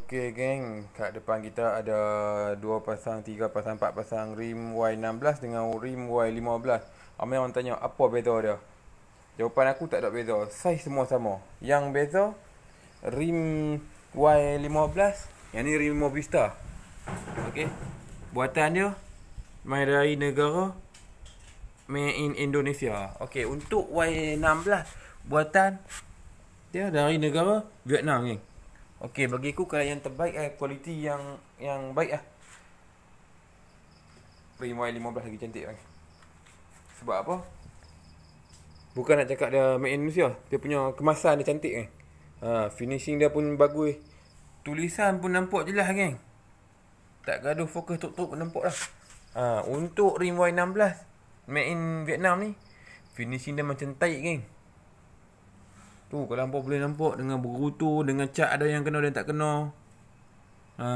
Okey geng, kat depan kita ada dua pasang, tiga pasang, empat pasang rim Y16 dengan rim Y15. Ramai ah, orang tanya apa beza dia. Jawapan aku tak ada beza. Saiz semua sama. Yang beza rim Y15, yang ni rim Movista. Okey. Buatan dia main dari negara made in Indonesia. Okey, untuk Y16 buatan dia dari negara Vietnam geng. Okey, bagi aku kalau yang terbaik eh kualiti yang yang baik ah. Rimoy 15 lagi cantik bang. Sebab apa? Bukan nak cakap dia main Indonesia, dia punya kemasan dia cantik kan. Ha, finishing dia pun bagus. Tulisan pun nampak jelas kan. Tak gaduh fokus tok-tok pun nampak lah. Ha, untuk Rimoy 16 main Vietnam ni, finishing dia macam tight kan. Tu kalau hangpa boleh nampak dengan berutu, dengan cat ada yang kena dan tak kena. Ha,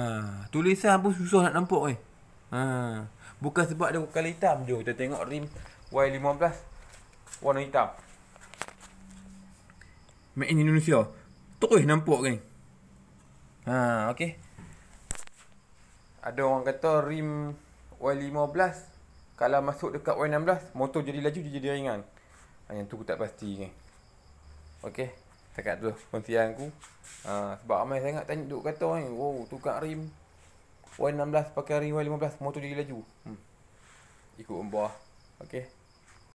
tulisan pun susah nak nampak weh. Ha, bukan sebab dia kalau hitam je. Kita tengok rim Y15 warna hitam. Made in Indonesia. Terus nampak kan. Ha, okey. Ada orang kata rim Y15 kalau masuk dekat Y16 motor jadi laju jadi ringan. Ha, yang tu aku tak pasti kan. Okey, setakat tu kongsian aku. Uh, sebab ramai sangat tanya duk kata kan, oh tukar rim. Y16 pakai rim Y15, motor jadi laju. Hmm. Ikut umbah. Okey.